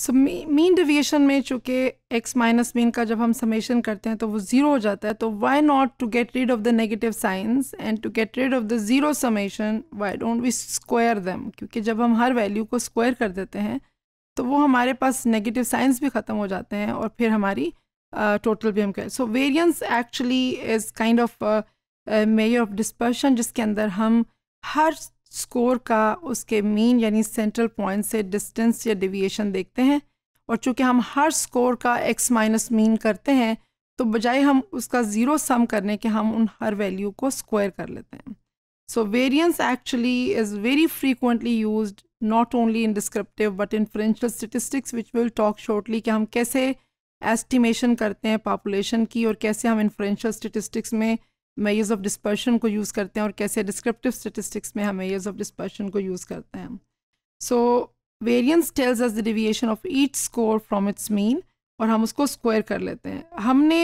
So mean deviation में चूंकि x minus mean का जब हम समेशन करते हैं तो वो ज़ीरो हो जाता है तो why not to get rid of the negative signs and to get rid of the zero summation why don't we square them क्योंकि जब हम हर वैल्यू को स्क्वायर कर देते हैं तो वो हमारे पास नेगेटिव साइंस भी ख़त्म हो जाते हैं और फिर हमारी टोटल uh, भी हम कह so variance actually is kind of measure of dispersion जिसके अंदर हम हर स्कोर का उसके मीन यानी सेंट्रल पॉइंट से डिस्टेंस या डिविएशन देखते हैं और चूंकि हम हर स्कोर का एक्स माइनस मीन करते हैं तो बजाय हम उसका ज़ीरो सम करने के हम उन हर वैल्यू को स्क्वायर कर लेते हैं so variance actually is very frequently use not only in descriptive but inferential statistics which will talk shortly कि हम कैसे एस्टिमेशन करते हैं पॉपुलेशन की और कैसे हम इन्फ्लुएंशियल स्टिटिस्टिक्स में మేజర్స్ ఆఫ్ డిస్పర్షన్ కో యూజ్ కర్తే హే ఔర్ కైసే డిస్క్రిప్టివ్ స్టాటిస్టిక్స్ మే హమే మేజర్స్ ఆఫ్ డిస్పర్షన్ కో యూజ్ కర్తే హే so variance tells us the deviation of each score from its mean ఔర్ హమ్ ఉస్కో స్క్వేర్ కర్ lete హే హమ్నే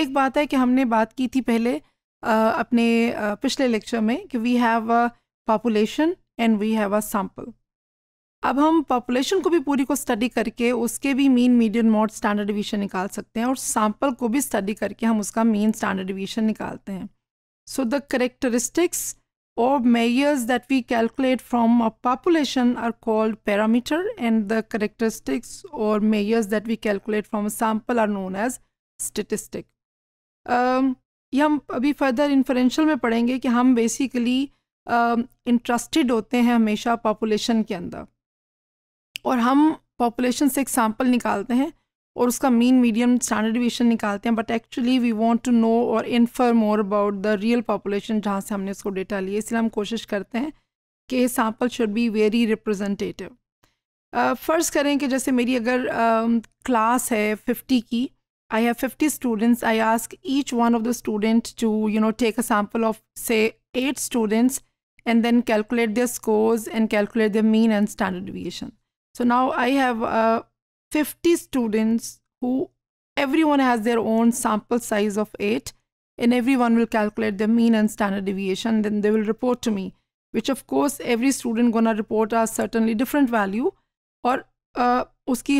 ఏక్ బాత్ హై కి హమ్నే బాత్ కీ థీ పహలే అప్నే పిచ్లే లెక్చర్ మే కి we have a population and we have a sample अब हम पॉपुलेशन को भी पूरी को स्टडी करके उसके भी mean median mode standard deviation निकाल सकते हैं और सैम्पल को भी स्टडी करके हम उसका मीन स्टैंडर्ड डिवीजन निकालते हैं सो द करेक्टरिस्टिक्स और measures that we calculate from a population are called parameter and the characteristics और measures that we calculate from a sample are known as statistic um, ये हम अभी further inferential में पढ़ेंगे कि हम बेसिकली इंटरेस्टेड uh, होते हैं हमेशा पॉपुलेशन के अंदर और हम पॉपुलेशन से एक सैम्पल निकालते हैं और उसका मीन मीडियम स्टैंडर्ड डिविशन निकालते हैं but actually we want to know और infer more about the real population जहाँ से हमने उसको डेटा लिया इसलिए हम कोशिश करते हैं कि sample should be very representative फ़र्ज़ करें कि जैसे मेरी अगर क्लास uh, है फिफ्टी की I have fifty students I ask each one of the student to you know take a sample of say eight students and then calculate their scores and calculate their mean and standard deviation So now I have uh, 50 students who everyone has their own sample size of 8 and everyone will calculate the mean and standard deviation then they will report to me which of course every student gonna report a certainly different value or uh,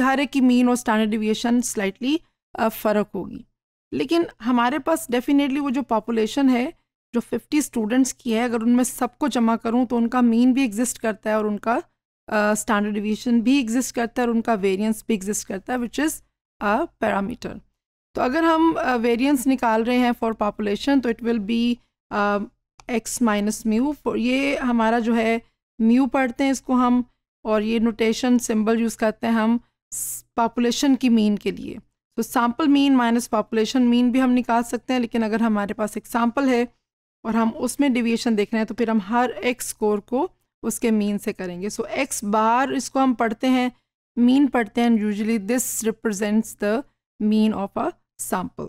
har ek एक की mean और standard deviation slightly फ़र्क होगी लेकिन हमारे पास definitely वो जो population है जो 50 students ki hai agar unme sabko jama karu to unka mean bhi exist karta hai aur unka standard deviation भी एग्जिस्ट करता है और उनका वेरियंस भी एग्जिस्ट करता है विच इज़ अ पैरामीटर तो अगर हम वेरियंस uh, निकाल रहे हैं फॉर पॉपुलेशन तो it will be X minus mu ये हमारा जो है म्यू पढ़ते हैं इसको हम और ये नोटेशन सिंबल यूज़ करते हैं हम पॉपुलेशन की मीन के लिए तो sample mean minus population mean भी हम निकाल सकते हैं लेकिन अगर हमारे पास एक सैम्पल है और हम उसमें डिविएशन देख रहे हैं तो फिर हम हर एक स्कोर को उसके मीन से करेंगे सो एक्स बार इसको हम पढ़ते हैं मीन पढ़ते हैं usually this represents the mean of a sample.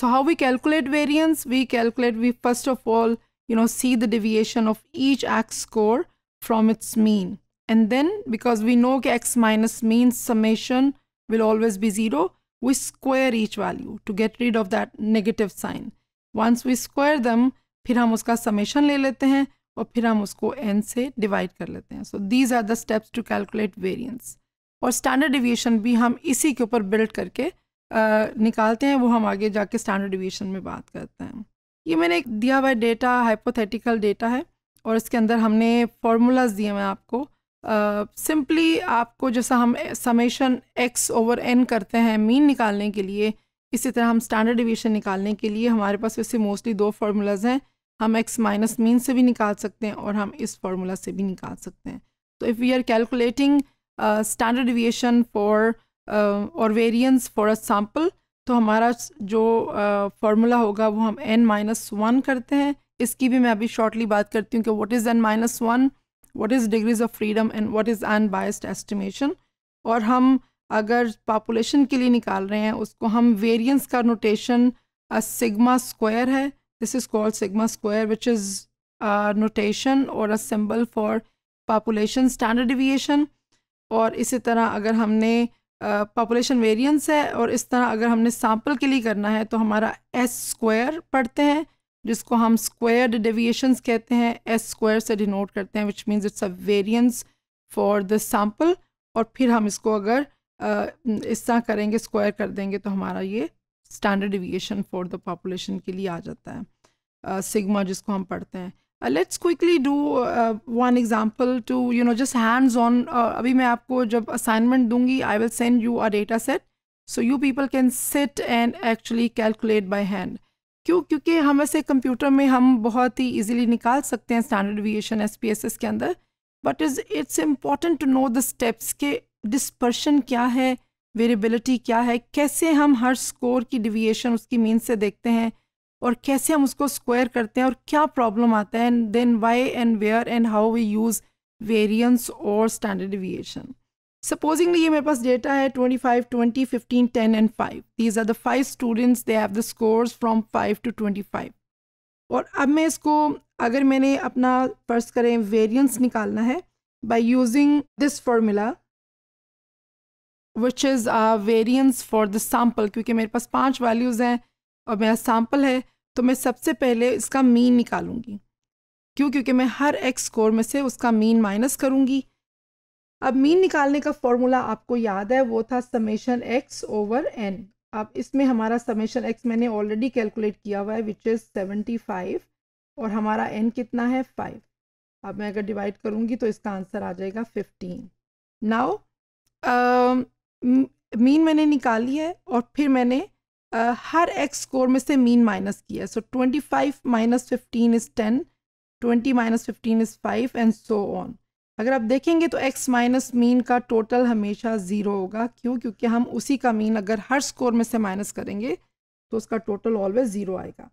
So how we calculate variance? We calculate, we first of all, you know, see the deviation of each x score from its mean. And then because we know x minus mean summation will always be zero, we square each value to get rid of that negative sign. Once we square them, फिर हम उसका summation ले लेते हैं और फिर हम उसको एन से डिवाइड कर लेते हैं so these are the steps to calculate variance और स्टैंडर्ड डिविएशन भी हम इसी के ऊपर बिल्ड करके आ, निकालते हैं वो हम आगे जाके स्टैंडर्ड डिविएशन में बात करते हैं ये मैंने एक दिया हुआ डेटा हाइपोथेटिकल डेटा है और इसके अंदर हमने फार्मूलाज दिए हैं आपको सिंपली uh, आपको जैसा हम समेशन एक्स ओवर एन करते हैं मीन निकालने के लिए इसी तरह हम स्टैंडर्ड डिविएशन निकालने के लिए हमारे पास वैसे मोस्टली दो फार्मूलाज हैं हम एक्स माइनस मीन से भी निकाल सकते हैं और हम इस फार्मूला से भी निकाल सकते हैं तो if we are calculating standard deviation for और वेरियंस फॉर अ सैम्पल तो हमारा जो फार्मूला uh, होगा वो हम एन माइनस वन करते हैं इसकी भी मैं अभी शॉर्टली बात करती हूँ कि what is N minus one what is degrees of freedom and what is unbiased estimation और हम अगर पॉपुलेशन के लिए निकाल रहे हैं उसको हम वेरियंस का नोटेशन सिग्मा स्क्वायर है This is called sigma square, which is a notation or a symbol for population standard deviation. और इसी तरह अगर हमने पॉपुलेशन uh, वेरिएंस है और इस तरह अगर हमने सैंपल के लिए करना है तो हमारा एस स्क्वायर पढ़ते हैं जिसको हम स्क्वायर्ड डेविएशंस कहते हैं एस स्क्वायर से डिनोट करते हैं which means it's a variance for the sample और फिर हम इसको अगर uh, इस तरह करेंगे स्क्वायर कर देंगे तो हमारा ये standard deviation for the population के लिए आ जाता है सिग्मा जिसको हम पढ़ते हैं let's quickly do one example to you know just hands on अभी मैं आपको जब असाइनमेंट दूंगी I will send you a data set so you people can sit and actually calculate by hand क्यों क्योंकि हम ऐसे कंप्यूटर में हम बहुत ही ईजिली निकाल सकते हैं स्टैंडर्ड डिविएशन एस के अंदर but is it's important to know the steps के डिस्पर्शन क्या है वेरिएबिलिटी क्या है कैसे हम हर स्कोर की डिविएशन उसकी मीन से देखते हैं और कैसे हम उसको स्क्वायर करते हैं और क्या प्रॉब्लम आता है and then why and where and how we use variance और स्टैंडर्ड डिविएशन सपोजिंगली ये मेरे पास डेटा है 25, 20, 15, 10 and 5. These are the five students. They have the scores from 5 to 25. और अब मैं इसको अगर मैंने अपना पर्स करें वेरियंस निकालना है by using this formula which is uh variance for the sample क्योंकि मेरे पास पांच वैल्यूज हैं और मेरा सैम्पल है तो मैं सबसे पहले इसका मीन निकालूंगी क्यों क्योंकि मैं हर एक्स स्कोर में से उसका मीन माइनस करूंगी अब मीन निकालने का फॉर्मूला आपको याद है वो था समेशन एक्स ओवर एन अब इसमें हमारा समेशन एक्स मैंने ऑलरेडी कैलकुलेट किया हुआ है विच इज़ सेवेंटी फाइव और हमारा एन कितना है फाइव अब मैं अगर डिवाइड करूँगी तो इसका आंसर आ जाएगा फिफ्टीन नाउ मीन मैंने निकाली है और फिर मैंने uh, हर एक्स स्कोर में से मीन माइनस किया है so twenty five minus fifteen is ten twenty minus fifteen is five and so on अगर आप देखेंगे तो एक्स माइनस मीन का टोटल हमेशा ज़ीरो होगा क्यों क्योंकि हम उसी का मीन अगर हर स्कोर में से माइनस करेंगे तो उसका टोटल ऑलवेज ज़ीरो आएगा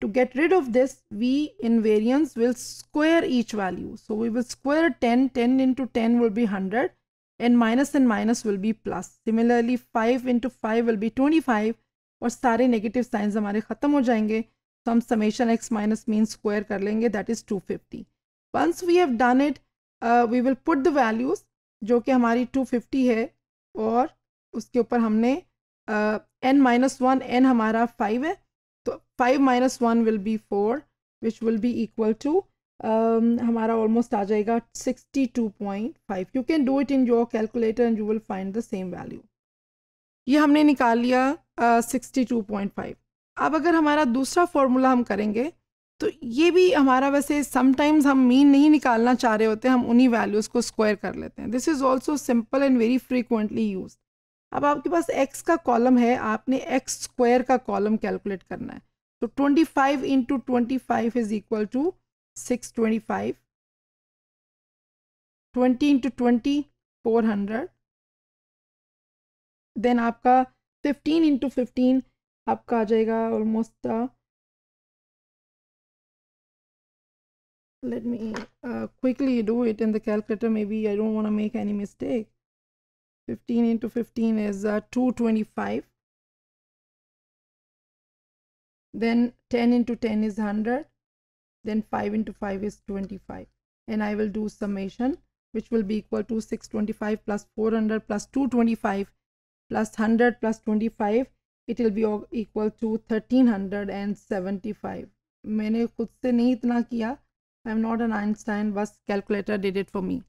to get rid of this we in variance will square each value so we will square ten ten into ten will be hundred and minus and minus will be plus similarly five into five will be twenty five और सारे negative science हमारे ख़त्म हो जाएंगे तो हम summation x minus mean square कर लेंगे that is two fifty once we have done it we will put the values जो कि हमारी टू फिफ्टी है और उसके ऊपर हमने एन माइनस वन एन हमारा फाइव है तो five minus one will be four which will be equal to हमारा ऑलमोस्ट आ जाएगा sixty two point five you can do it in your calculator and you will find the same value ये हमने निकाल लिया sixty two point five अब अगर हमारा दूसरा फॉर्मूला हम करेंगे तो ये भी हमारा वैसे समटाइम्स हम मीन नहीं निकालना चाह रहे होते हम उन्हीं वैल्यूज़ को स्क्वायर कर लेते हैं this is also simple and very frequently use अब आपके पास एक्स का कॉलम है आपने एक्स स्क्वायर का कॉलम कैलकुलेट करना है तो twenty five into twenty five is equal to six twenty five twenty into twenty four hundred Then, आपका 15 into 15, आपका आ जाएगा almost let me uh, quickly do it in the calculator maybe I don't want to make any mistake 15 into 15 is uh, 225 then 10 into 10 is 100 then 5 into 5 is 25 and I will do summation which will be equal to 625 plus 400 plus 225 plus 100 plus 25 it will be equal to 1375 मैंने खुद से नहीं इतना किया I am not an Einstein बस calculator did it for me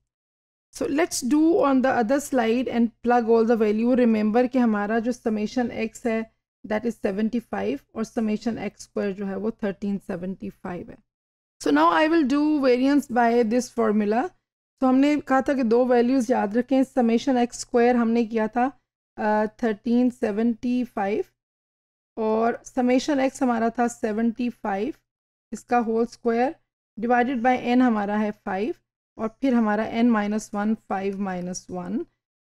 so let's do on the other slide and plug all the value remember कि हमारा जो समेशन एक्स है दैट इज़ सेवेंटी फाइव और समेशन एक्स स्क्वायर जो है वो thirteen seventy five है so now I will do variance by this formula तो हमने कहा था कि दो वैल्यूज़ याद रखें समेशन एक्स स्क्वायर हमने किया था थर्टीन सेवेंटी फाइव और समेशन एक्स हमारा था सेवेंटी फाइव इसका whole square divided by n हमारा है फाइव और फिर हमारा n minus one five minus one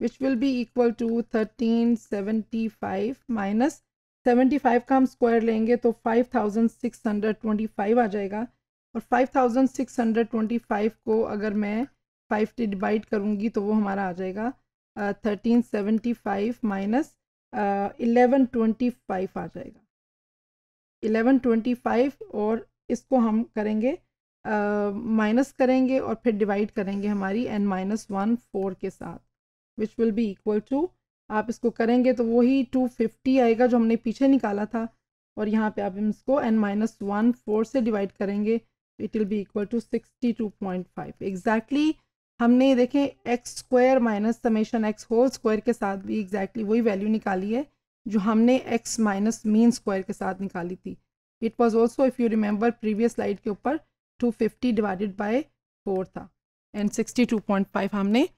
which will be equal to thirteen seventy five minus seventy five का हम स्क्वायर लेंगे तो five thousand six hundred twenty five आ जाएगा और five thousand six hundred twenty five को अगर मैं फाइव से डिवाइड करूँगी तो वो हमारा आ जाएगा thirteen seventy five minus eleven twenty five आ जाएगा इलेवन ट्वेंटी फाइव और इसको हम करेंगे माइनस uh, करेंगे और फिर डिवाइड करेंगे हमारी एन माइनस वन फोर के साथ which will be equal to आप इसको करेंगे तो वही टू फिफ्टी आएगा जो हमने पीछे निकाला था और यहाँ पे आप इसको एन माइनस वन फोर से डिवाइड करेंगे it will be equal to sixty two point five exactly हमने देखें x square minus summation x whole square के साथ भी एग्जैक्टली exactly वही वैल्यू निकाली है जो हमने एक्स माइनस मीन स्क्वायर के साथ निकाली थी it was also if you remember previous slide के ऊपर two fifty divided by four था and sixty two point five हमने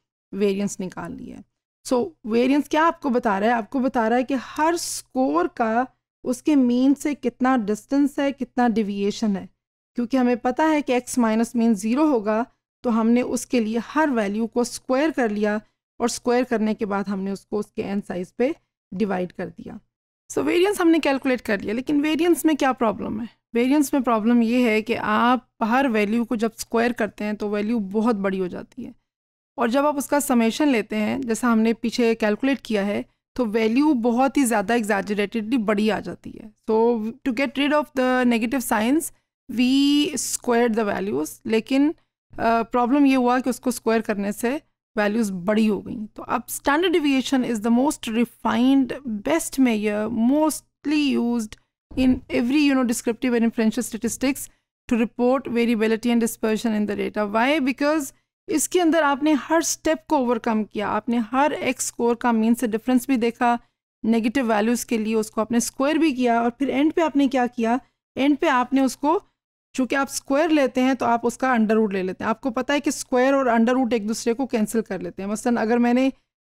वेरियंस निकाल लिया है सो so, वेरियंस क्या आपको बता रहा है आपको बता रहा है कि हर स्कोर का उसके मीन से कितना डिस्टेंस है कितना डिविएशन है क्योंकि हमें पता है कि एक्स माइनस मीन ज़ीरो होगा तो हमने उसके लिए हर वैल्यू को स्क्वायर कर लिया और स्क्वायर करने के बाद हमने उसको उसके एन साइज़ पे डिवाइड कर दिया सो so, वेरियंस हमने कैलकुलेट कर लिया लेकिन वेरियंस में क्या प्रॉब्लम है वेरियंस में प्रॉब्लम ये है कि आप हर वैल्यू को जब स्क्वायर करते हैं तो वैल्यू बहुत बड़ी हो जाती है और जब आप उसका समेशन लेते हैं जैसा हमने पीछे कैलकुलेट किया है तो वैल्यू बहुत ही ज़्यादा एग्जैजरेटेडली बड़ी आ जाती है so to get rid of the negative signs we square the values लेकिन प्रॉब्लम ये हुआ कि उसको स्क्वायर करने से वैल्यूज़ बड़ी हो गई तो अब standard deviation is the most refined best measure mostly use in every you know descriptive and influential statistics to report variability and dispersion in the data why because इसके अंदर आपने हर स्टेप को ओवरकम किया आपने हर एक्स स्कोर का mean से डिफरेंस भी देखा नेगेटिव वैल्यूज़ के लिए उसको आपने स्क्वायर भी किया और फिर एंड पे आपने क्या किया एंड पे आपने उसको चूंकि आप स्क्वायर लेते हैं तो आप उसका अंडर रूट ले लेते हैं आपको पता है कि स्क्वायर और अंडर रूट एक दूसरे को कैंसिल कर लेते हैं मसलन अगर मैंने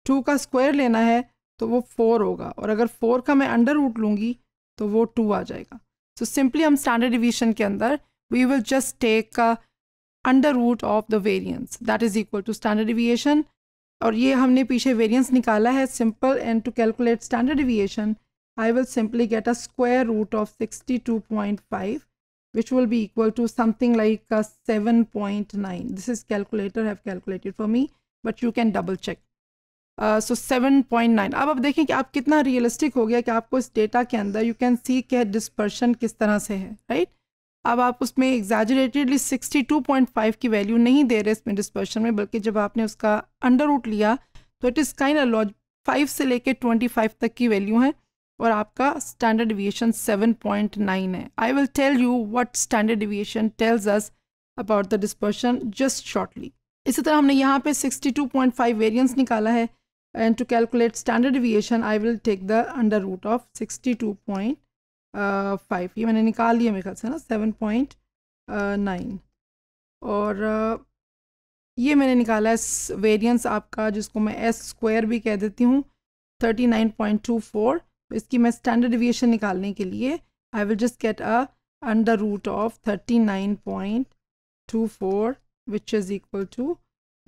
टू का स्क्वायर लेना है तो वो फोर होगा और अगर फोर का मैं अंडर रूट लूँगी तो वो टू आ जाएगा सो सिंपली हम स्टैंडर्ड डिवीजन के अंदर we will just take under root of the variance that is equal to standard deviation और ये हमने पीछे वेरियंस निकाला है simple and to calculate standard deviation I will simply get a square root of sixty two point five which will be equal to something like a 7.9. This is calculator have calculated for me, but you can double check. So seven point nine अब आप देखें कि आप कितना realistic हो गया कि आपको इस डेटा के अंदर यू कैन सी के डिस्पर्शन किस तरह से है राइट right? अब आप उसमें exaggeratedly sixty two point five की वैल्यू नहीं दे रहे इसमें डिस्पर्शन में बल्कि जब आपने उसका अंडर रूट लिया तो इट इज़ काइंड फाइव से लेके ट्वेंटी फाइव तक की वैल्यू है और आपका स्टैंडर्ड डिविएशन 7.9 है I will tell you what standard deviation tells us about the dispersion just shortly इसी तरह हमने यहाँ पे 62.5 वेरिएंस निकाला है and to calculate standard deviation I will take the under root of 62.5 ये मैंने निकाल लिया मेरे ख्याल से ना 7.9 और ये मैंने निकाला है वेरियंस आपका जिसको मैं एस स्क्वायर भी कह देती हूँ थर्टी इसकी मैं स्टैंडर्ड डिविएशन निकालने के लिए I will just get a under root of thirty nine point two four which is equal to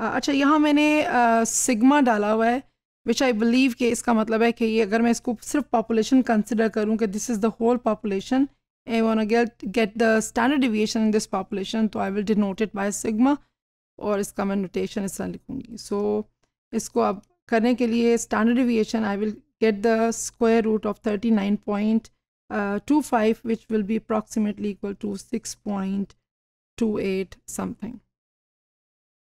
अच्छा यहाँ मैंने सिग्मा uh, डाला हुआ है विच आई बिलीव कि इसका मतलब है कि ये अगर मैं इसको सिर्फ पॉपुलेशन कंसिडर करूँ कि this is the whole population I won't get get the standard deviation in this population तो I will denoted it by sigma और इसका मैं नोटेशन इस तरह लिखूँगी सो so, इसको अब करने के लिए standard deviation I will get the square root of 39.25 uh, which will be approximately equal to 6.28 something.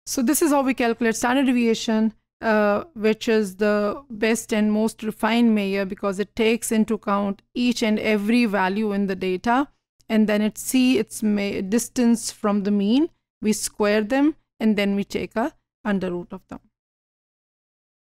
So this is how we calculate standard deviation uh, which is the best and most refined measure because it takes into account each and every value in the data and then it see its distance from the mean we square them and then we take a under root of them